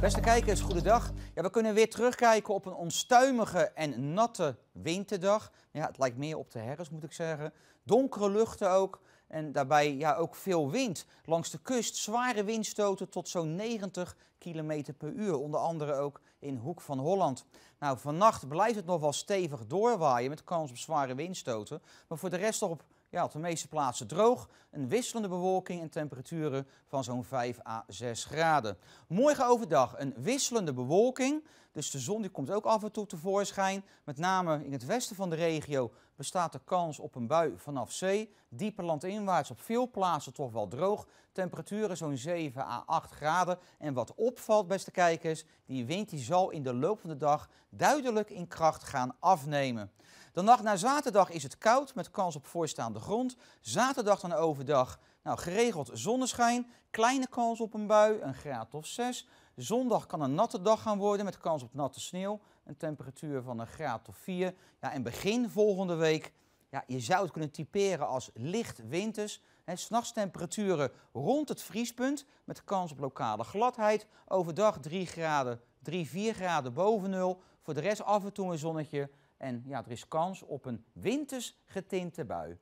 Beste kijkers, goedendag. Ja, we kunnen weer terugkijken op een onstuimige en natte winterdag. Ja, het lijkt meer op de herfst, moet ik zeggen. Donkere luchten ook. En daarbij ja, ook veel wind. Langs de kust zware windstoten tot zo'n 90 km per uur. Onder andere ook in Hoek van Holland. Nou, vannacht blijft het nog wel stevig doorwaaien met kans op zware windstoten. Maar voor de rest op ja, op de meeste plaatsen droog, een wisselende bewolking en temperaturen van zo'n 5 à 6 graden. Morgen overdag een wisselende bewolking, dus de zon die komt ook af en toe tevoorschijn. Met name in het westen van de regio bestaat de kans op een bui vanaf zee. Dieper landinwaarts op veel plaatsen toch wel droog. Temperaturen zo'n 7 à 8 graden. En wat opvalt, beste kijkers, die wind die zal in de loop van de dag duidelijk in kracht gaan afnemen. De nacht naar zaterdag is het koud met kans op voorstaande grond. Zaterdag dan overdag nou, geregeld zonneschijn, kleine kans op een bui, een graad of 6. Zondag kan een natte dag gaan worden met kans op natte sneeuw, een temperatuur van een graad of 4. Ja, en begin volgende week, ja, je zou het kunnen typeren als licht winters. S'nachts temperaturen rond het vriespunt met kans op lokale gladheid. Overdag 3 graden, 3, 4 graden boven nul. Voor de rest af en toe een zonnetje en ja, er is kans op een winters getinte bui.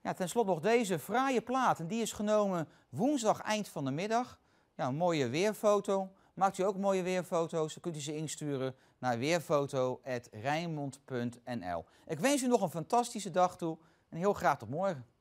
Ja, Ten slotte nog deze fraaie plaat. En die is genomen woensdag eind van de middag. Ja, een mooie weerfoto. Maakt u ook mooie weerfoto's, dan kunt u ze insturen naar weerfoto@rijmond.nl. Ik wens u nog een fantastische dag toe en heel graag tot morgen.